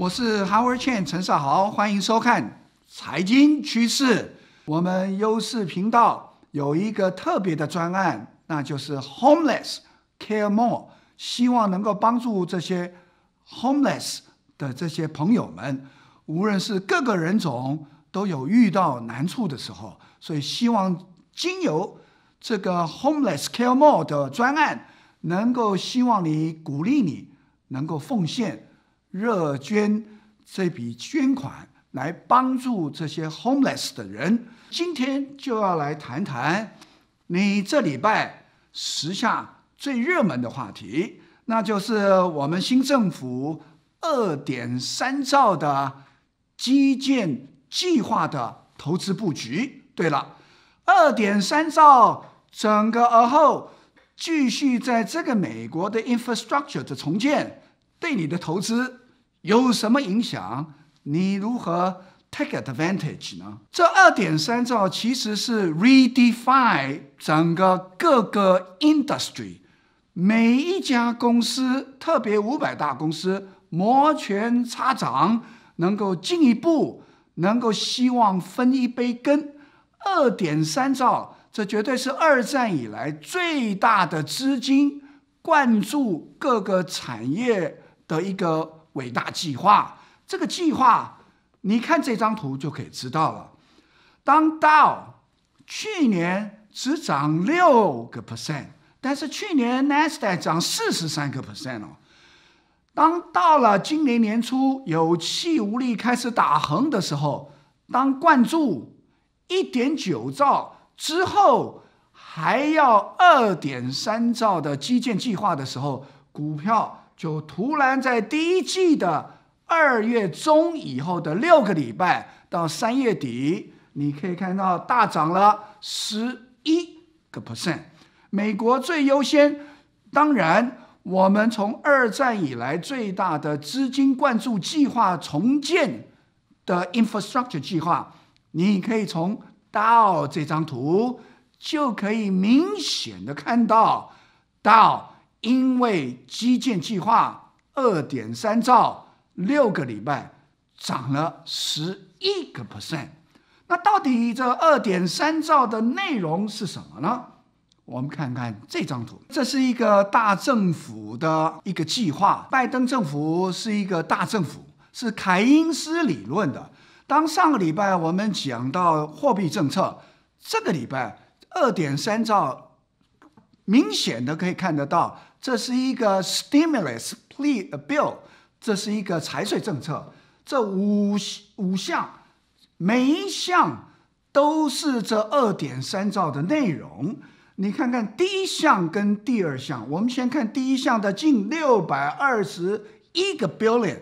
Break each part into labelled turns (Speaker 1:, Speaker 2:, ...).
Speaker 1: 我是 h 文 n 陈少豪，欢迎收看《财经趋势》。我们优视频道有一个特别的专案，那就是 “Homeless Care More”，希望能够帮助这些 “Homeless” 的这些朋友们，无论是各个人种都有遇到难处的时候，所以希望经由这个 “Homeless Care More” 的专案，能够希望你鼓励你能够奉献。热捐这笔捐款来帮助这些 homeless 的人。今天就要来谈谈你这礼拜时下最热门的话题，那就是我们新政府二点三兆的基建计划的投资布局。对了，二点三兆整个而后继续在这个美国的 infrastructure 的重建对你的投资。有什么影响？你如何 take advantage 呢？这二点三兆其实是 redefine 整个各个 industry，每一家公司，特别五百大公司，摩拳擦掌，能够进一步，能够希望分一杯羹。二点三兆，这绝对是二战以来最大的资金灌注各个产业的一个。伟大计划，这个计划，你看这张图就可以知道了。当到去年只涨六个 percent，但是去年 Nasdaq 涨四十三个 percent 哦。当到了今年年初有气无力开始打横的时候，当灌注一点九兆之后，还要二点三兆的基建计划的时候，股票。就突然在第一季的二月中以后的六个礼拜到三月底，你可以看到大涨了十一个 percent。美国最优先，当然我们从二战以来最大的资金灌注计划重建的 infrastructure 计划，你可以从到这张图就可以明显的看到，到。因为基建计划二点三兆六个礼拜涨了十一个 percent，那到底这二点三兆的内容是什么呢？我们看看这张图，这是一个大政府的一个计划。拜登政府是一个大政府，是凯因斯理论的。当上个礼拜我们讲到货币政策，这个礼拜二点三兆，明显的可以看得到。这是一个 stimulus plea bill，这是一个财税政策。这五五项，每一项都是这二点三兆的内容。你看看第一项跟第二项，我们先看第一项的近六百二十一个 billion，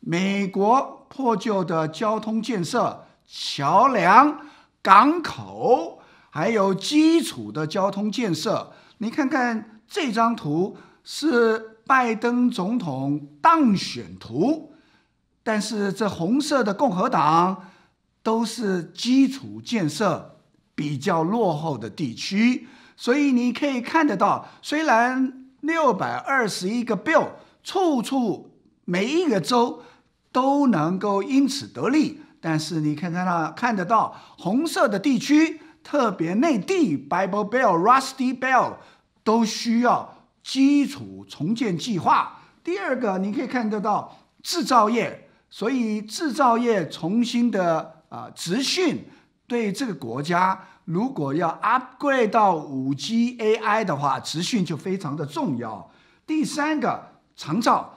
Speaker 1: 美国破旧的交通建设、桥梁、港口，还有基础的交通建设，你看看。这张图是拜登总统当选图，但是这红色的共和党都是基础建设比较落后的地区，所以你可以看得到，虽然六百二十一个 bill 处处每一个州都能够因此得利，但是你看看那看得到红色的地区，特别内地，Bible Bell, Rusty Bell。都需要基础重建计划。第二个，你可以看得到制造业，所以制造业重新的啊，职训对这个国家，如果要 upgrade 到五 G AI 的话，职训就非常的重要。第三个，长照，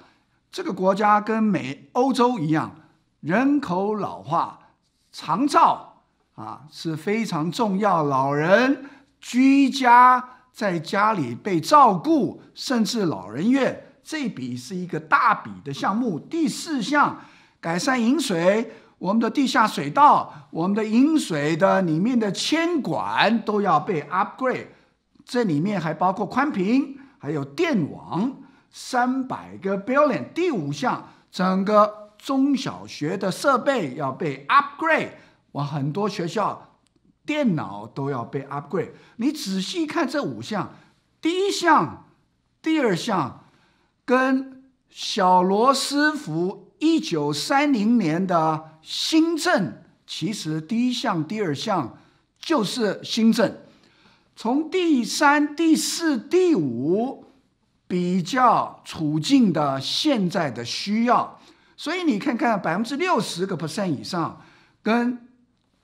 Speaker 1: 这个国家跟美欧洲一样，人口老化，长照啊是非常重要，老人居家。在家里被照顾，甚至老人院，这笔是一个大笔的项目。第四项，改善饮水，我们的地下水道、我们的饮水的里面的铅管都要被 upgrade。这里面还包括宽频，还有电网，三百个 billion。第五项，整个中小学的设备要被 upgrade。我很多学校。电脑都要被 upgrade。你仔细看这五项，第一项、第二项跟小罗斯福一九三零年的新政，其实第一项、第二项就是新政。从第三、第四、第五比较处境的现在的需要，所以你看看百分之六十个 percent 以上跟。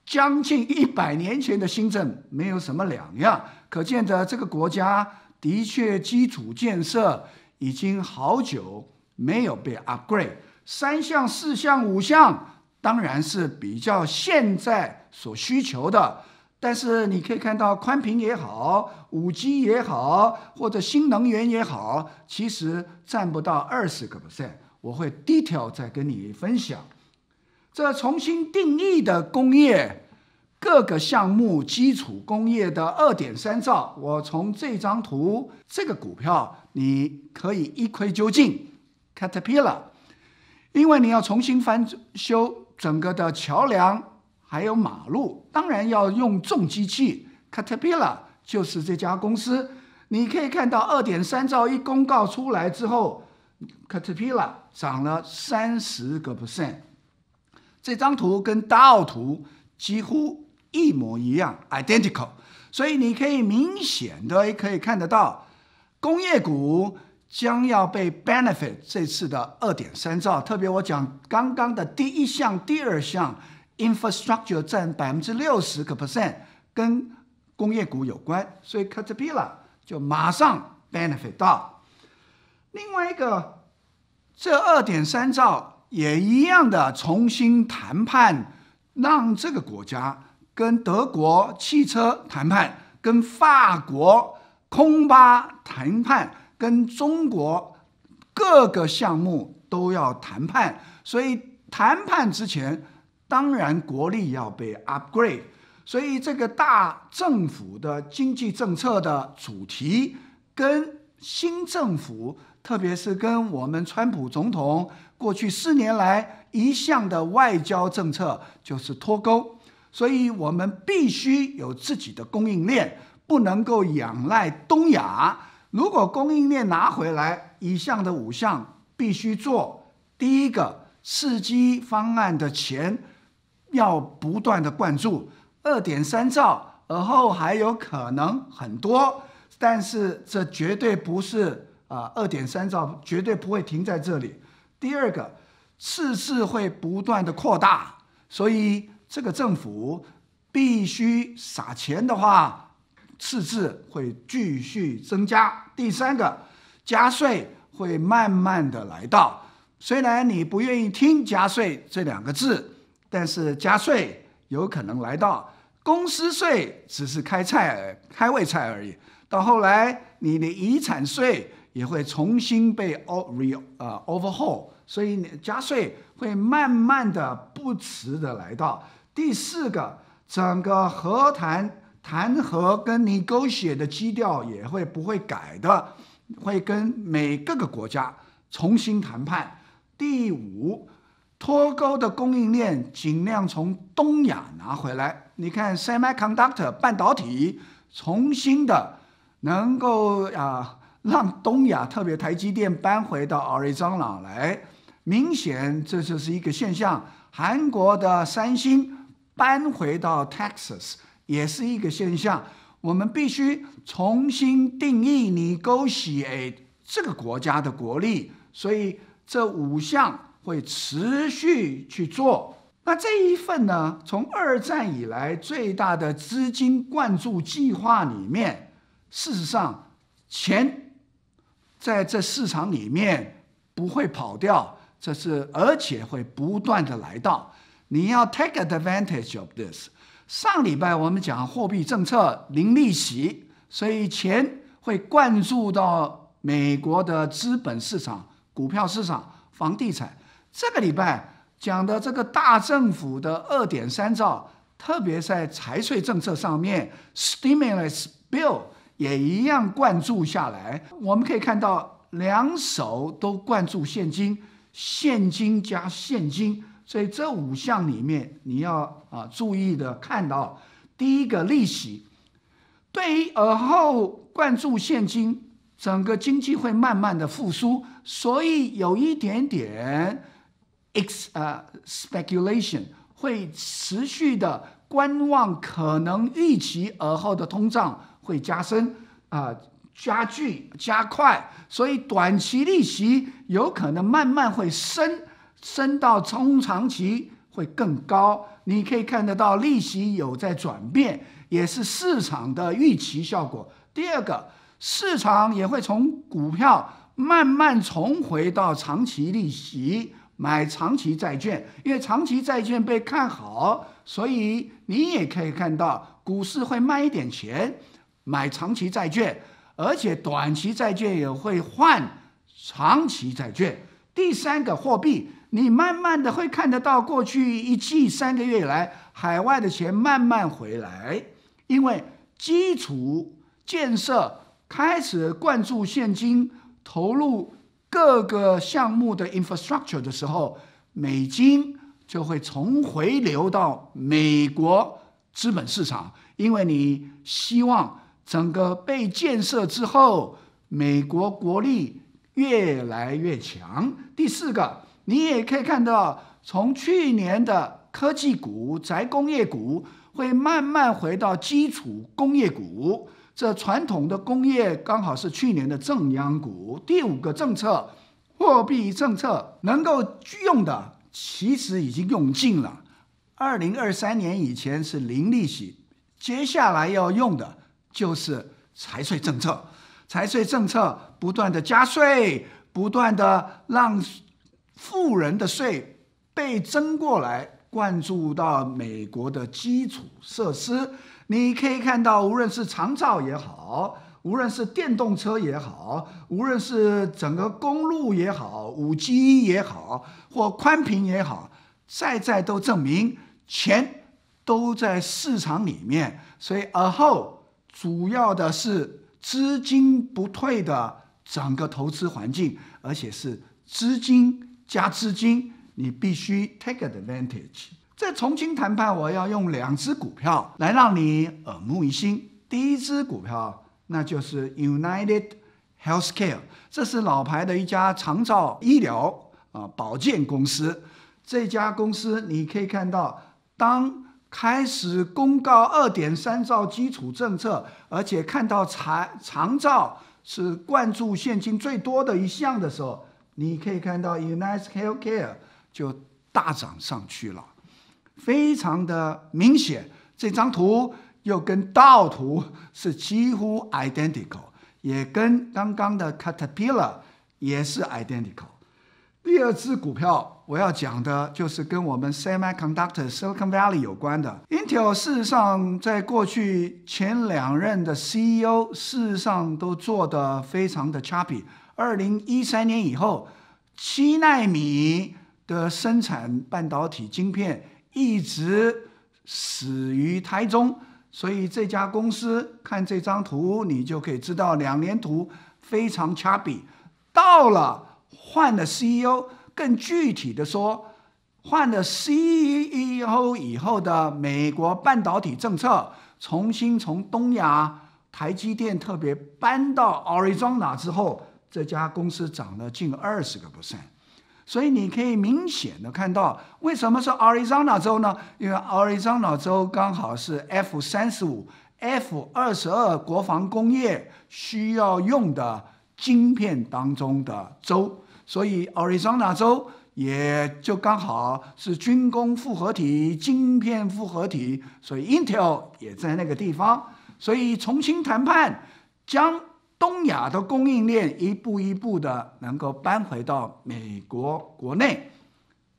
Speaker 1: 将近一百年前的新政没有什么两样，可见的这个国家的确基础建设已经好久没有被 upgrade。三项、四项、五项当然是比较现在所需求的，但是你可以看到宽频也好、五 G 也好或者新能源也好，其实占不到二十个 percent。我会 detail 再跟你分享。这重新定义的工业各个项目基础工业的二点三兆，我从这张图这个股票你可以一窥究竟。c a t e r p i l l a r 因为你要重新翻修整个的桥梁还有马路，当然要用重机器。c a t e r p i l l a r 就是这家公司，你可以看到二点三兆一公告出来之后 c a t e r p i l l a r 涨了三十个 percent。这张图跟道图几乎一模一样，identical，所以你可以明显的可以看得到，工业股将要被 benefit 这次的二点三兆，特别我讲刚刚的第一项、第二项，infrastructure 占百分之六十个 percent，跟工业股有关，所以 c a t a l l a 就马上 benefit 到。另外一个，这二点三兆。也一样的重新谈判，让这个国家跟德国汽车谈判，跟法国空巴谈判，跟中国各个项目都要谈判。所以谈判之前，当然国力要被 upgrade。所以这个大政府的经济政策的主题，跟新政府。特别是跟我们川普总统过去四年来一向的外交政策就是脱钩，所以我们必须有自己的供应链，不能够仰赖东亚。如果供应链拿回来，一项的五项必须做。第一个刺激方案的钱要不断的灌注，二点三兆，而后还有可能很多，但是这绝对不是。啊，二点三兆绝对不会停在这里。第二个，赤字会不断的扩大，所以这个政府必须撒钱的话，赤字会继续增加。第三个，加税会慢慢的来到。虽然你不愿意听加税这两个字，但是加税有可能来到。公司税只是开菜，开胃菜而已。到后来，你的遗产税。也会重新被 over 呃 overhaul，所以加税会慢慢的不迟的来到。第四个，整个和谈谈和跟你勾写的基调也会不会改的，会跟每各个国家重新谈判。第五，脱钩的供应链尽量从东亚拿回来。你看，semiconductor 半导体重新的能够啊。让东亚，特别台积电搬回到阿雷冈来，明显这就是一个现象。韩国的三星搬回到 Texas 也是一个现象。我们必须重新定义你勾起诶这个国家的国力，所以这五项会持续去做。那这一份呢，从二战以来最大的资金灌注计划里面，事实上前。在这市场里面不会跑掉，这是而且会不断的来到。你要 take advantage of this。上礼拜我们讲货币政策零利息，所以钱会灌注到美国的资本市场、股票市场、房地产。这个礼拜讲的这个大政府的二点三兆，特别在财税政策上面 stimulus bill。也一样灌注下来，我们可以看到两手都灌注现金，现金加现金，所以这五项里面你要啊注意的看到第一个利息，对于而后灌注现金，整个经济会慢慢的复苏，所以有一点点 ex 呃 speculation 会持续的观望可能预期而后的通胀。会加深啊，加剧加快，所以短期利息有可能慢慢会升，升到中长期会更高。你可以看得到利息有在转变，也是市场的预期效果。第二个，市场也会从股票慢慢重回到长期利息，买长期债券，因为长期债券被看好，所以你也可以看到股市会卖一点钱。买长期债券，而且短期债券也会换长期债券。第三个货币，你慢慢的会看得到，过去一季三个月以来，海外的钱慢慢回来，因为基础建设开始灌注现金，投入各个项目的 infrastructure 的时候，美金就会重回流到美国资本市场，因为你希望。整个被建设之后，美国国力越来越强。第四个，你也可以看到，从去年的科技股、宅工业股会慢慢回到基础工业股，这传统的工业刚好是去年的正央股。第五个政策，货币政策能够用的其实已经用尽了，二零二三年以前是零利息，接下来要用的。就是财税政策，财税政策不断的加税，不断的让富人的税被征过来，灌注到美国的基础设施。你可以看到，无论是长照也好，无论是电动车也好，无论是整个公路也好，五 G 也好，或宽频也好，再再都证明钱都在市场里面。所以而后。主要的是资金不退的整个投资环境，而且是资金加资金，你必须 take advantage。在重新谈判，我要用两只股票来让你耳目一新。第一只股票那就是 United Healthcare，这是老牌的一家长照医疗啊保健公司。这家公司你可以看到，当。开始公告二点三兆基础政策，而且看到长长兆是灌注现金最多的一项的时候，你可以看到 Unite Health Care 就大涨上去了，非常的明显。这张图又跟倒图是几乎 identical，也跟刚刚的 Caterpillar 也是 identical。第二支股票。我要讲的就是跟我们 semiconductor Silicon Valley 有关的。Intel 事实上，在过去前两任的 CEO 事实上都做得非常的 choppy。二零一三年以后，七纳米的生产半导体晶片一直死于台中，所以这家公司看这张图，你就可以知道，两年图非常 choppy。到了换了 CEO。更具体的说，换了 CEO 以后的美国半导体政策，重新从东亚台积电特别搬到 Arizona 之后，这家公司涨了近二十个不 t 所以你可以明显的看到，为什么是 Arizona 州呢？因为 Arizona 州刚好是 F 三十五、F 二十二国防工业需要用的晶片当中的州。所以，z o 桑那州也就刚好是军工复合体、晶片复合体，所以 Intel 也在那个地方。所以，重新谈判，将东亚的供应链一步一步的能够搬回到美国国内。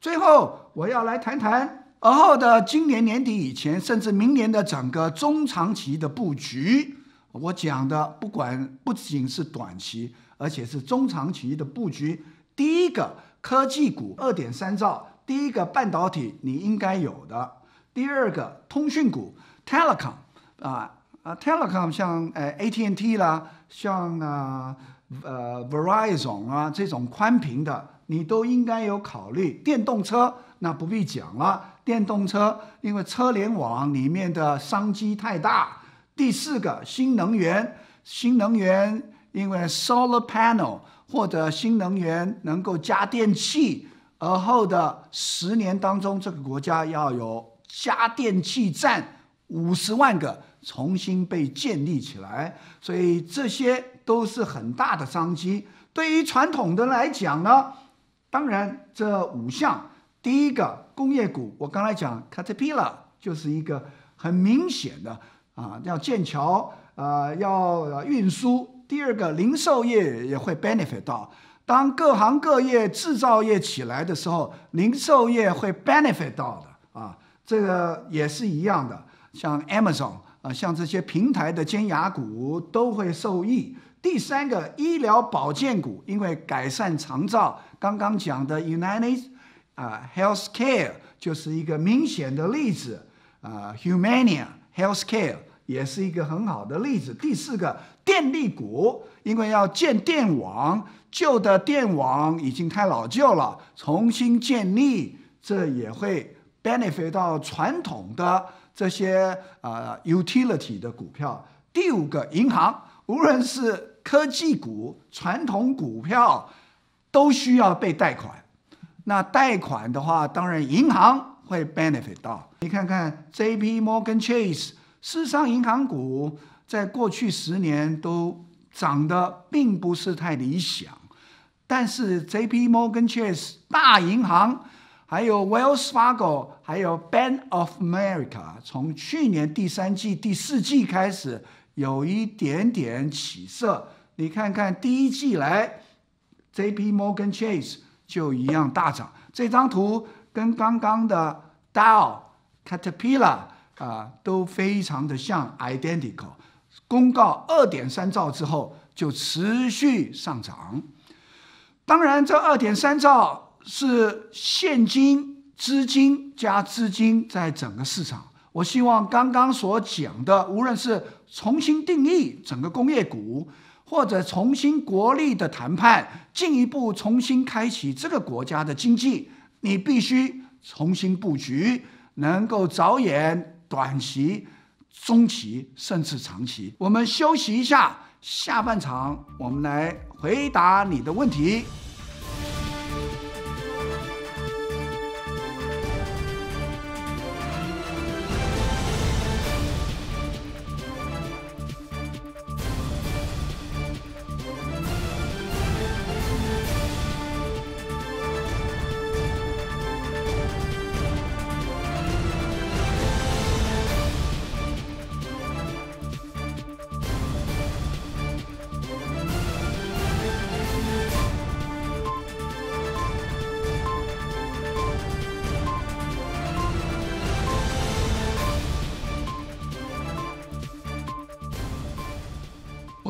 Speaker 1: 最后，我要来谈谈而后的今年年底以前，甚至明年的整个中长期的布局。我讲的不管不仅是短期，而且是中长期的布局。第一个科技股二点三兆，第一个半导体你应该有的，第二个通讯股 telecom 啊啊 telecom 像呃 AT&T 啦，像啊呃 Verizon 啊这种宽频的你都应该有考虑。电动车那不必讲了，电动车因为车联网里面的商机太大。第四个新能源，新能源。因为 solar panel 或者新能源能够加电器，而后的十年当中，这个国家要有加电器站五十万个重新被建立起来，所以这些都是很大的商机。对于传统的来讲呢，当然这五项，第一个工业股，我刚才讲 Caterpillar 就是一个很明显的啊，要建桥，呃，要运输。第二个，零售业也会 benefit 到，当各行各业制造业起来的时候，零售业会 benefit 到的啊，这个也是一样的，像 Amazon 啊，像这些平台的尖牙股都会受益。第三个，医疗保健股，因为改善肠道，刚刚讲的 u n i t e d 啊，Healthcare 就是一个明显的例子，啊，Humana i Healthcare 也是一个很好的例子。第四个。电力股，因为要建电网，旧的电网已经太老旧了，重新建立，这也会 benefit 到传统的这些呃 utility 的股票。第五个，银行，无论是科技股、传统股票，都需要被贷款。那贷款的话，当然银行会 benefit 到。你看看 J.P.Morgan Chase，四上银行股。在过去十年都涨得并不是太理想，但是 J P Morgan Chase 大银行，还有 Wells Fargo，还有 Bank of America，从去年第三季、第四季开始有一点点起色。你看看第一季来，J P Morgan Chase 就一样大涨。这张图跟刚刚的 Dow Caterpillar 啊都非常的像，identical。公告二点三兆之后就持续上涨，当然这二点三兆是现金资金加资金在整个市场。我希望刚刚所讲的，无论是重新定义整个工业股，或者重新国力的谈判，进一步重新开启这个国家的经济，你必须重新布局，能够着眼短期。中期甚至长期，我们休息一下，下半场我们来回答你的问题。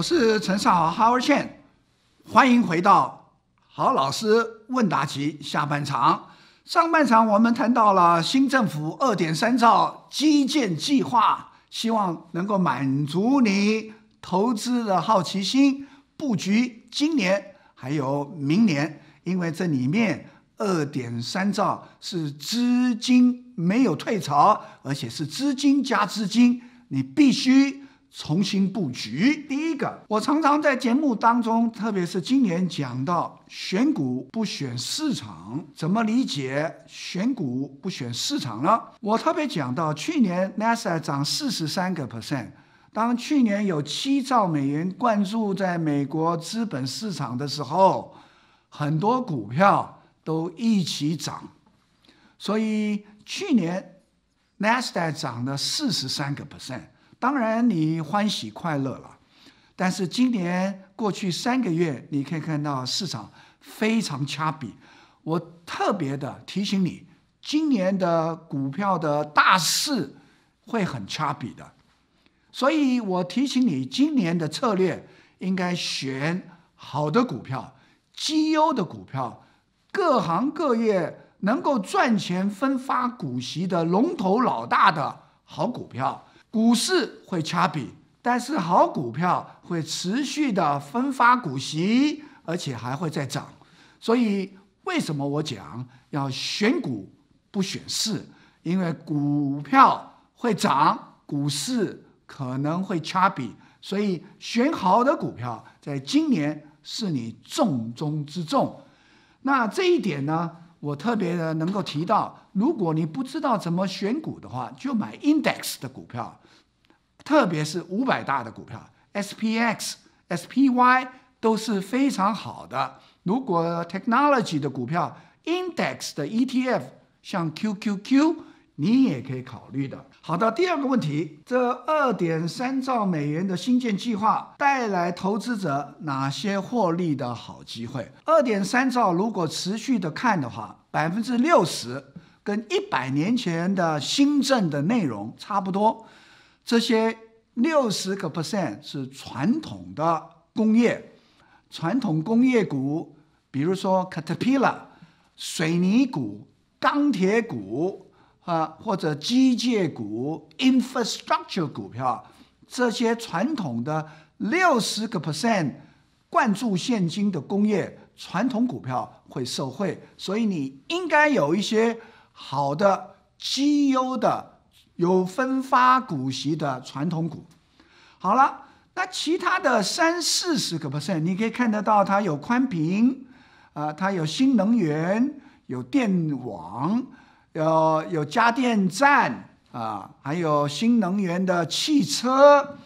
Speaker 1: 是陈少豪 Howard Chan，欢迎回到好老师问答集下半场。上半场我们谈到了新政府二点三兆基建计划，希望能够满足你投资的好奇心，布局今年还有明年，因为这里面二点三兆是资金没有退潮，而且是资金加资金，你必须。重新布局。第一个，我常常在节目当中，特别是今年讲到选股不选市场，怎么理解选股不选市场呢？我特别讲到去年 n a s a 涨四十三个 percent。当去年有七兆美元灌注在美国资本市场的时候，很多股票都一起涨，所以去年 Nasdaq 涨了四十三个 percent。当然，你欢喜快乐了，但是今年过去三个月，你可以看到市场非常掐比。我特别的提醒你，今年的股票的大势会很掐比的，所以我提醒你，今年的策略应该选好的股票，绩优的股票，各行各业能够赚钱分发股息的龙头老大的好股票。股市会掐 y 但是好股票会持续的分发股息，而且还会再涨。所以为什么我讲要选股不选市？因为股票会涨，股市可能会掐 y 所以选好的股票，在今年是你重中之重。那这一点呢，我特别的能够提到：如果你不知道怎么选股的话，就买 index 的股票。特别是五百大的股票，SPX、SPY 都是非常好的。如果 technology 的股票、index 的 ETF 像 QQQ，你也可以考虑的。好的，第二个问题，这二点三兆美元的新建计划带来投资者哪些获利的好机会？二点三兆如果持续的看的话，百分之六十跟一百年前的新政的内容差不多。这些六十个 percent 是传统的工业，传统工业股，比如说 c a t r p i l l a 水泥股、钢铁股啊，或者机械股、infrastructure 股票，这些传统的六十个 percent 灌注现金的工业传统股票会受惠，所以你应该有一些好的绩优的。有分发股息的传统股，好了，那其他的三四十个 percent，你可以看得到它有宽屏，呃，它有新能源，有电网，有有家电站啊，还有新能源的汽车，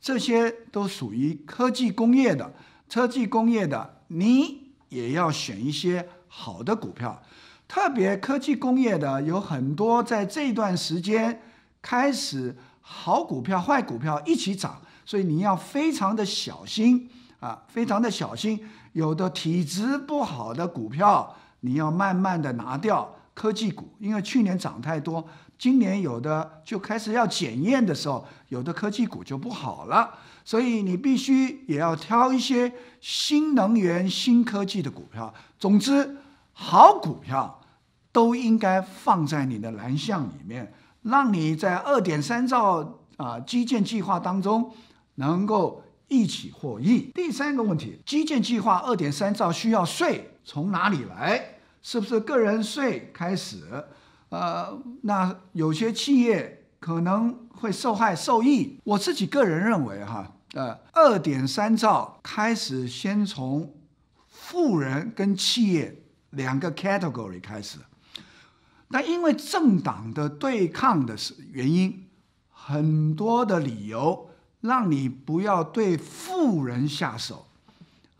Speaker 1: 这些都属于科技工业的。科技工业的你也要选一些好的股票，特别科技工业的有很多在这段时间。开始好股票、坏股票一起涨，所以你要非常的小心啊，非常的小心。有的体质不好的股票，你要慢慢的拿掉。科技股因为去年涨太多，今年有的就开始要检验的时候，有的科技股就不好了，所以你必须也要挑一些新能源、新科技的股票。总之，好股票都应该放在你的蓝项里面。让你在二点三兆啊基建计划当中能够一起获益。第三个问题，基建计划二点三兆需要税从哪里来？是不是个人税开始？呃，那有些企业可能会受害受益。我自己个人认为哈，呃，二点三兆开始先从富人跟企业两个 category 开始。那因为政党的对抗的是原因，很多的理由让你不要对富人下手，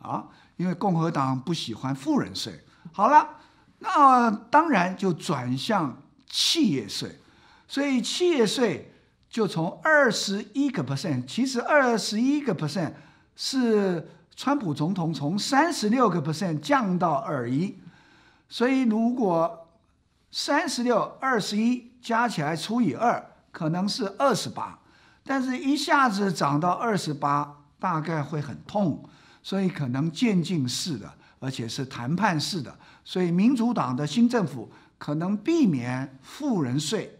Speaker 1: 啊，因为共和党不喜欢富人税。好了，那当然就转向企业税，所以企业税就从二十一个 percent，其实二十一个 percent 是川普总统从三十六个 percent 降到二一，所以如果。三十六二十一加起来除以二可能是二十八，但是一下子涨到二十八大概会很痛，所以可能渐进式的，而且是谈判式的，所以民主党的新政府可能避免富人税，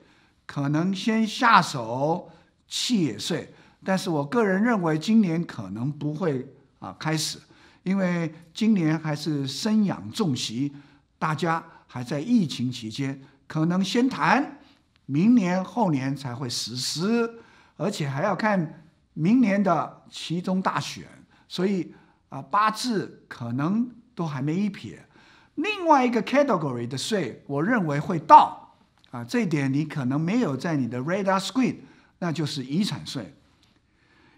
Speaker 1: 可能先下手企业税，但是我个人认为今年可能不会啊开始，因为今年还是生养重席，大家。还在疫情期间，可能先谈，明年后年才会实施，而且还要看明年的其中大选，所以啊，八字可能都还没一撇。另外一个 category 的税，我认为会到啊，这点你可能没有在你的 radar screen，那就是遗产税。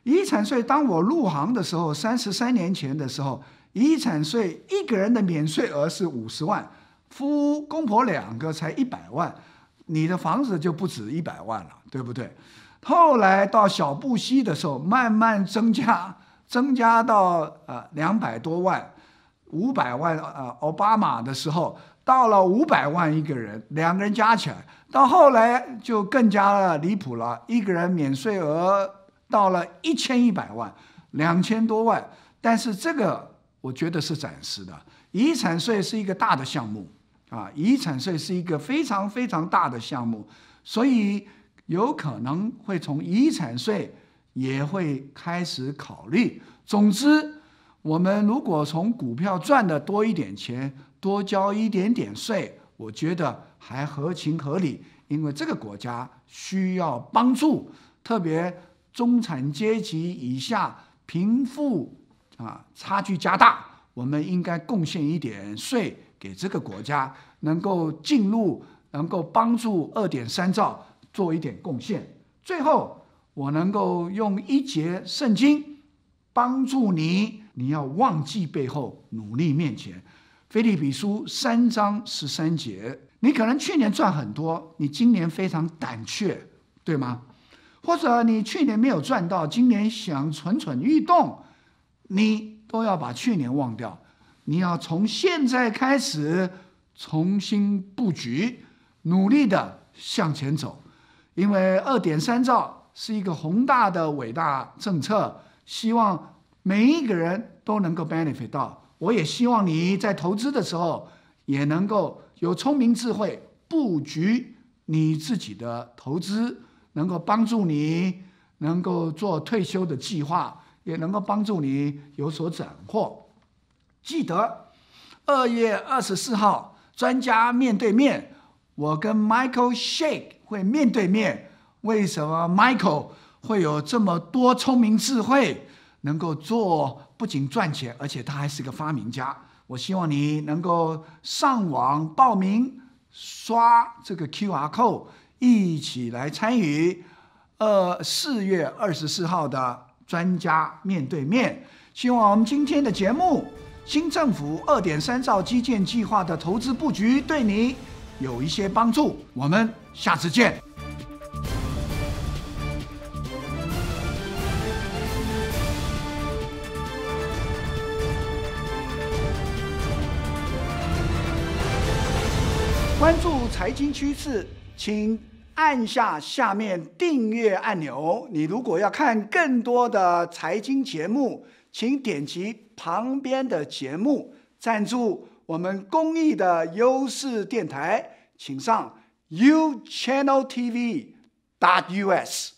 Speaker 1: 遗产税，当我入行的时候，三十三年前的时候，遗产税一个人的免税额是五十万。夫公婆两个才一百万，你的房子就不止一百万了，对不对？后来到小布希的时候，慢慢增加，增加到呃两百多万，五百万。呃奥巴马的时候，到了五百万一个人，两个人加起来。到后来就更加的离谱了，一个人免税额到了一千一百万，两千多万。但是这个我觉得是暂时的，遗产税是一个大的项目。啊，遗产税是一个非常非常大的项目，所以有可能会从遗产税也会开始考虑。总之，我们如果从股票赚的多一点钱，多交一点点税，我觉得还合情合理，因为这个国家需要帮助，特别中产阶级以下贫富啊差距加大，我们应该贡献一点税。给这个国家能够进入，能够帮助二点三兆做一点贡献。最后，我能够用一节圣经帮助你：，你要忘记背后，努力面前。菲利比书三章十三节。你可能去年赚很多，你今年非常胆怯，对吗？或者你去年没有赚到，今年想蠢蠢欲动，你都要把去年忘掉。你要从现在开始重新布局，努力的向前走，因为二点三兆是一个宏大的伟大政策，希望每一个人都能够 benefit 到。我也希望你在投资的时候也能够有聪明智慧布局你自己的投资，能够帮助你能够做退休的计划，也能够帮助你有所斩获。记得二月二十四号，专家面对面，我跟 Michael Shae 会面对面。为什么 Michael 会有这么多聪明智慧，能够做不仅赚钱，而且他还是个发明家。我希望你能够上网报名，刷这个 Q R code，一起来参与二四月二十四号的专家面对面。希望我们今天的节目。新政府二点三兆基建计划的投资布局对你有一些帮助。我们下次见。关注财经趋势，请按下下面订阅按钮。你如果要看更多的财经节目。请点击旁边的节目赞助我们公益的优势电台，请上 uchanneltv.dot.us。